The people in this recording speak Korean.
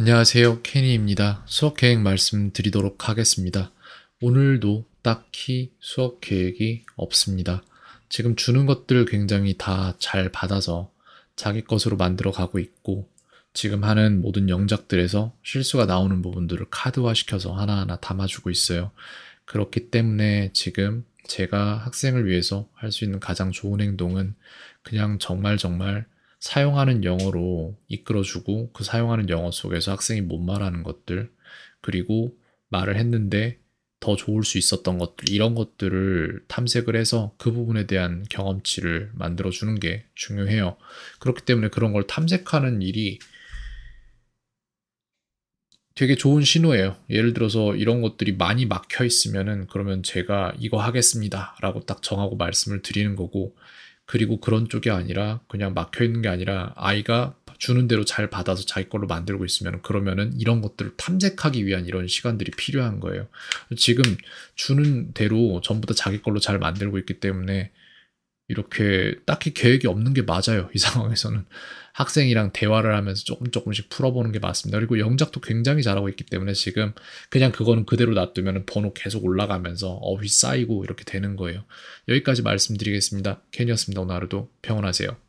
안녕하세요. 케니입니다. 수업 계획 말씀드리도록 하겠습니다. 오늘도 딱히 수업 계획이 없습니다. 지금 주는 것들 굉장히 다 잘 받아서 자기 것으로 만들어 가고 있고 지금 하는 모든 영작들에서 실수가 나오는 부분들을 카드화 시켜서 하나하나 담아주고 있어요. 그렇기 때문에 지금 제가 학생을 위해서 할 수 있는 가장 좋은 행동은 그냥 정말 정말 사용하는 영어로 이끌어주고 그 사용하는 영어 속에서 학생이 못 말하는 것들 그리고 말을 했는데 더 좋을 수 있었던 것들 이런 것들을 탐색을 해서 그 부분에 대한 경험치를 만들어 주는 게 중요해요. 그렇기 때문에 그런 걸 탐색하는 일이 되게 좋은 신호예요. 예를 들어서 이런 것들이 많이 막혀 있으면은 그러면 제가 이거 하겠습니다라고 딱 정하고 말씀을 드리는 거고 그리고 그런 쪽이 아니라 그냥 막혀 있는 게 아니라 아이가 주는 대로 잘 받아서 자기 걸로 만들고 있으면 그러면은 이런 것들을 탐색하기 위한 이런 시간들이 필요한 거예요. 지금 주는 대로 전부 다 자기 걸로 잘 만들고 있기 때문에 이렇게 딱히 계획이 없는 게 맞아요. 이 상황에서는. 학생이랑 대화를 하면서 조금 조금씩 풀어보는 게 맞습니다. 그리고 영작도 굉장히 잘하고 있기 때문에 지금 그냥 그거는 그대로 놔두면 번호 계속 올라가면서 어휘 쌓이고 이렇게 되는 거예요. 여기까지 말씀드리겠습니다. 켄이었습니다. 오늘 하루도 평온하세요.